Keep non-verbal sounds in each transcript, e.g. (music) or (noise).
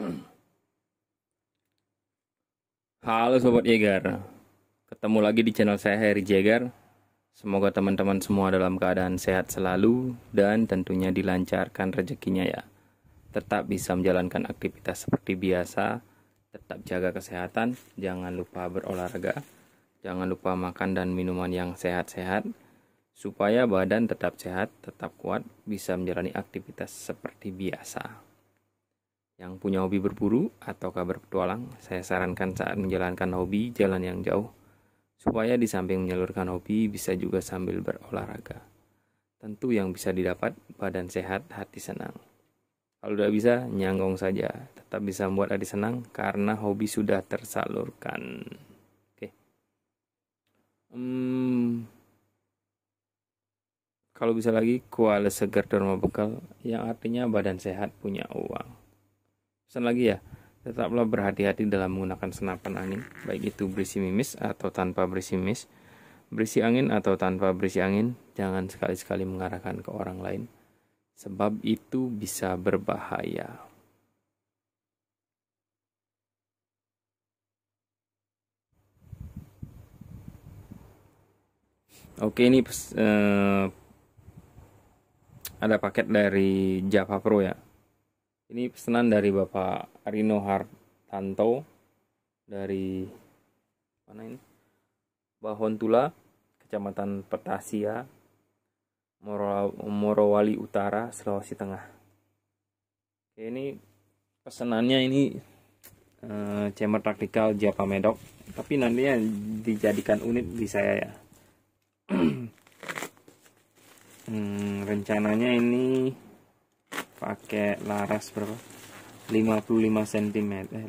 (clears throat) Halo Sobat Jegar, Ketemu lagi di channel saya Harry Jegar. Semoga teman-teman semua dalam keadaan sehat selalu Dan tentunya dilancarkan rezekinya ya Tetap bisa menjalankan aktivitas seperti biasa Tetap jaga kesehatan Jangan lupa berolahraga Jangan lupa makan dan minuman yang sehat-sehat Supaya badan tetap sehat, tetap kuat Bisa menjalani aktivitas seperti biasa yang punya hobi berburu atau kabar petualang, saya sarankan saat menjalankan hobi jalan yang jauh, supaya di samping menyalurkan hobi bisa juga sambil berolahraga. Tentu yang bisa didapat badan sehat, hati senang. Kalau udah bisa, nyanggong saja. Tetap bisa membuat hati senang karena hobi sudah tersalurkan. Oke. Hmm, kalau bisa lagi, kuala segar dharma bekal yang artinya badan sehat punya uang pesan lagi ya tetaplah berhati-hati dalam menggunakan senapan angin baik itu berisi mimis atau tanpa berisi mimis berisi angin atau tanpa berisi angin jangan sekali-sekali mengarahkan ke orang lain sebab itu bisa berbahaya Oke ini eh, ada paket dari Java Pro ya ini pesanan dari Bapak Rino Hartanto dari mana ini? Bahontula, Kecamatan Petasia, Morowali Utara, Sulawesi Tengah. Oke, ini pesanannya ini uh, chamber taktikal Japa Medok, tapi nantinya dijadikan unit di saya ya. (clears throat) hmm, rencananya ini pakai laras berapa 55 cm eh, 50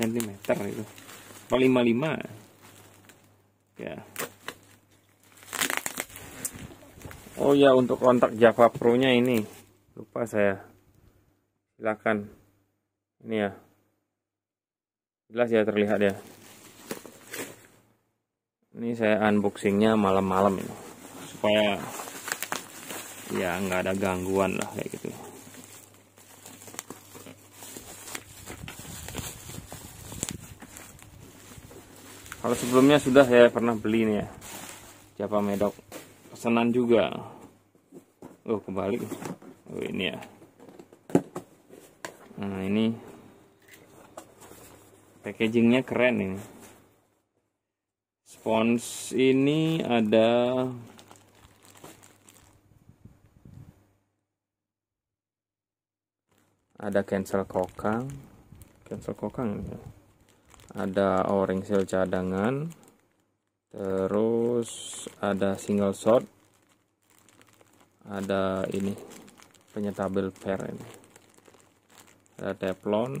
cm itu apa 55 ya Oh ya untuk kontak Java Pro nya ini lupa saya silakan ini ya jelas ya terlihat ya ini saya unboxingnya malam-malam ini supaya ya nggak ada gangguan lah kayak gitu kalau sebelumnya sudah saya pernah beli nih ya Siapa Medok pesanan juga oh kembali. oh ini ya nah ini packagingnya keren ini spons ini ada ada cancel kokang cancel kokang ini ya ada o seal cadangan terus ada single shot ada ini penyetabel per ini ada teflon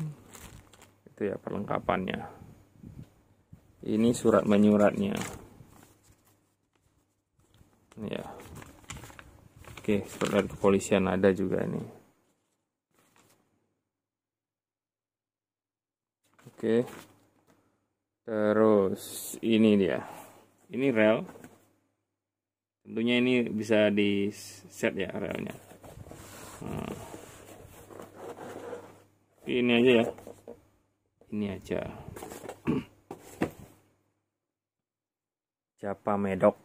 itu ya perlengkapannya ini surat menyuratnya ya oke surat dari kepolisian ada juga ini oke terus ini dia ini rel tentunya ini bisa di set ya relnya nah. ini aja ya ini aja Japa Medok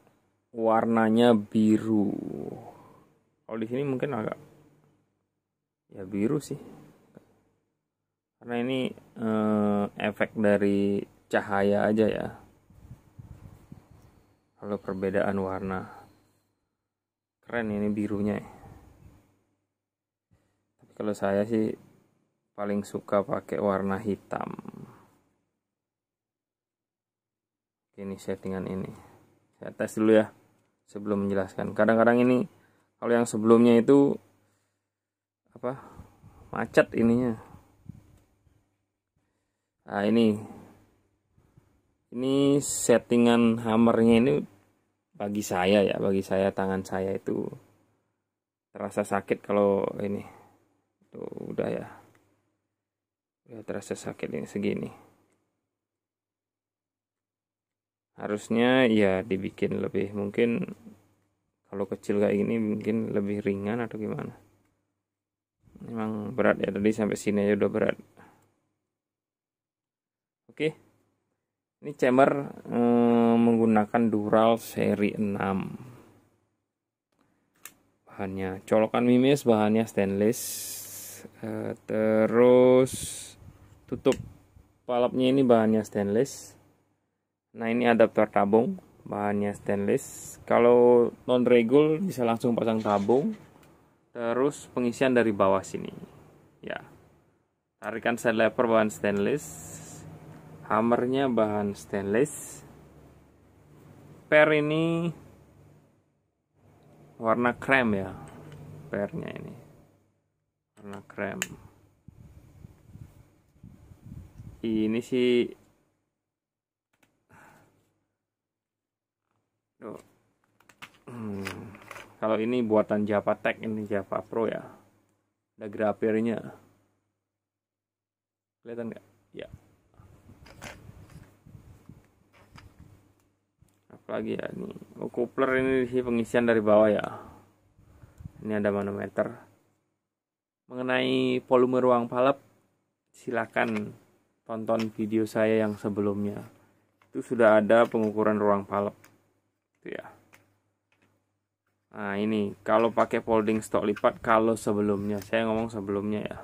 warnanya biru kalau di sini mungkin agak ya biru sih karena ini eh, efek dari cahaya aja ya Kalau perbedaan warna keren ini birunya ya. tapi kalau saya sih paling suka pakai warna hitam ini settingan ini saya tes dulu ya sebelum menjelaskan kadang-kadang ini kalau yang sebelumnya itu apa macet ininya nah ini ini settingan hammernya ini bagi saya ya bagi saya tangan saya itu terasa sakit kalau ini tuh udah ya udah terasa sakit ini segini harusnya ya dibikin lebih mungkin kalau kecil kayak gini mungkin lebih ringan atau gimana memang berat ya tadi sampai sini aja udah berat oke okay. Ini chamber eh, menggunakan dural seri 6. Bahannya colokan mimis, bahannya stainless. Eh, terus tutup palapnya ini bahannya stainless. Nah, ini adaptor tabung, bahannya stainless. Kalau non regul bisa langsung pasang tabung. Terus pengisian dari bawah sini. Ya. Tarikan side lever bahan stainless hammernya bahan stainless per ini warna krem ya pernya ini warna krem ini sih hmm. kalau ini buatan Java Tech ini Java Pro ya ada grafirnya. kelihatan nggak ya lagi ya ini oh, ini di pengisian dari bawah ya ini ada manometer mengenai volume ruang palep silakan tonton video saya yang sebelumnya itu sudah ada pengukuran ruang palep itu ya nah ini kalau pakai folding stock lipat kalau sebelumnya saya ngomong sebelumnya ya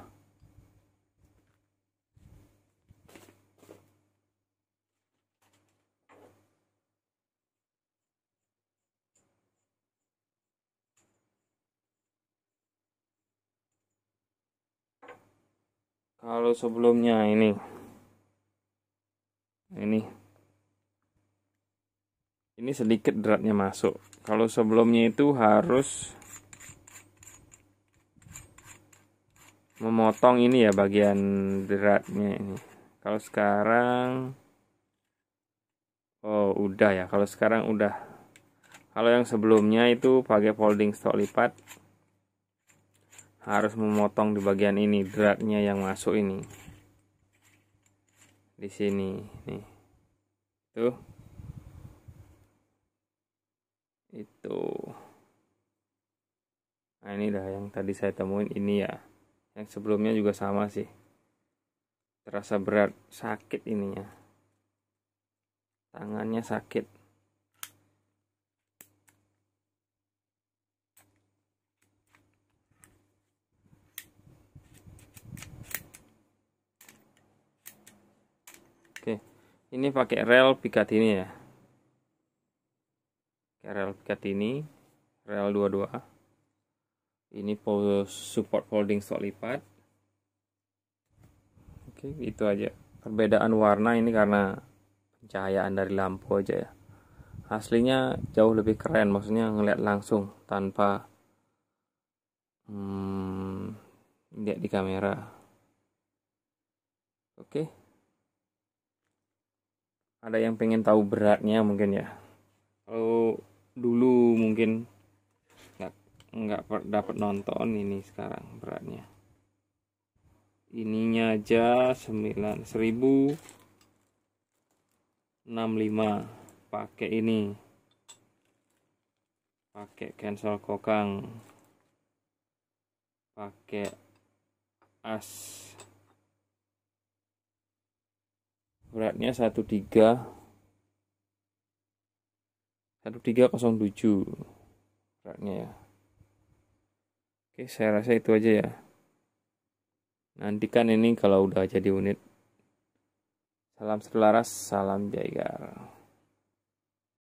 kalau sebelumnya ini ini ini sedikit dratnya masuk kalau sebelumnya itu harus memotong ini ya bagian dratnya ini kalau sekarang oh udah ya kalau sekarang udah kalau yang sebelumnya itu pakai folding stok lipat harus memotong di bagian ini dratnya yang masuk ini di sini nih tuh itu nah ini dah yang tadi saya temuin ini ya yang sebelumnya juga sama sih terasa berat sakit ininya tangannya sakit ini pakai rel pikat ya. ini ya rel pikat ini rel 22 ini support folding sok lipat oke itu aja perbedaan warna ini karena pencahayaan dari lampu aja ya aslinya jauh lebih keren maksudnya ngeliat langsung tanpa hmm, lihat di kamera oke ada yang pengen tahu beratnya mungkin ya kalau dulu mungkin nggak nggak dapat nonton ini sekarang beratnya ininya aja 9 lima. pakai ini pakai cancel kokang pakai as beratnya 13 1307 beratnya ya oke saya rasa itu aja ya nantikan ini kalau udah jadi unit salam selaras salam jaigar